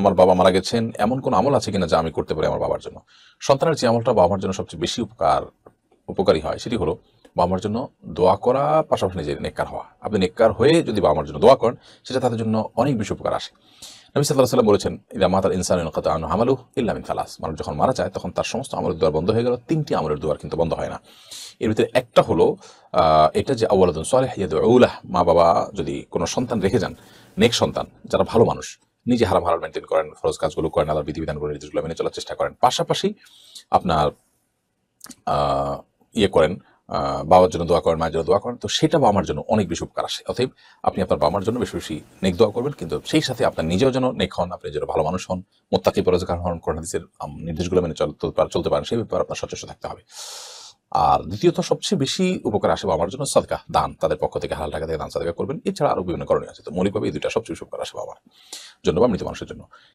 আমার বাবা মারা গেছেন এমন কোন আমল আছে কিনা যা আমি করতে পারি আমার বাবার জন্য সন্তানের যে আমলটা বাবার জন্য সবচেয়ে বেশি উপকার উপকারী হয় সেটি হলো বাবার জন্য দোয়া করা পাশাপাশি নিজের নেককার হওয়া আপনি নেককার হয়ে যদি বাবার জন্য দোয়া করেন সেটা তাদের জন্য অনেক বেশি উপকার আসে নবী সাল্লাহ সাল্লাম বলেছেন ইদা মাতার ইনসান কথা আনু হামালু ইল্লামিন খালাস মানুষ যখন মারা যায় তখন তার সমস্ত আমলের দুয়ার বন্ধ হয়ে গেল তিনটি আমলের দুয়ার কিন্তু বন্ধ হয় না এর ভিতরে একটা হলো এটা যে আউ্লাদ সোয়ালে মা বাবা যদি কোনো সন্তান রেখে যান নেক সন্তান যারা ভালো মানুষ নিজে হারাম হারাল মেনটেন করেন ফরজ কাজগুলো করেন আল্লাহর বিধিবিধানগুলো নির্দেশগুলো মেনে চলার চেষ্টা করেন পাশাপাশি আপনার ইয়ে করেন বাবার জন্য দোয়া করেন মায়ের জন্য দোয়া করেন তো সেটা আমার জন্য অনেক বেশি উপকার আসে অতএব আপনি আপনার বাবার জন্য বেশি বেশি নেক দোয়া করবেন কিন্তু সেই সাথে আপনার নিজেও যেন নেক হন আপনি যেন ভালো মানুষ হন মোত্তাকি রোজগার হন করেন হাদিসের নির্দেশগুলো মেনে চলতে চলতে পারেন সেই ব্যাপারে আপনার সচেষ্ট থাকতে হবে আর দ্বিতীয়ত সবচেয়ে বেশি উপকার আসে বাবার জন্য সাদকা দান তাদের পক্ষ থেকে হালাল টাকা থেকে দান সাদকা করবেন এছাড়া আরও বিভিন্ন করণীয় আছে তো মৌলিকভাবে এই দুইটা সবচেয়ে বেশি উপকার আসে বাবা জন্য বা মৃত মানুষের জন্য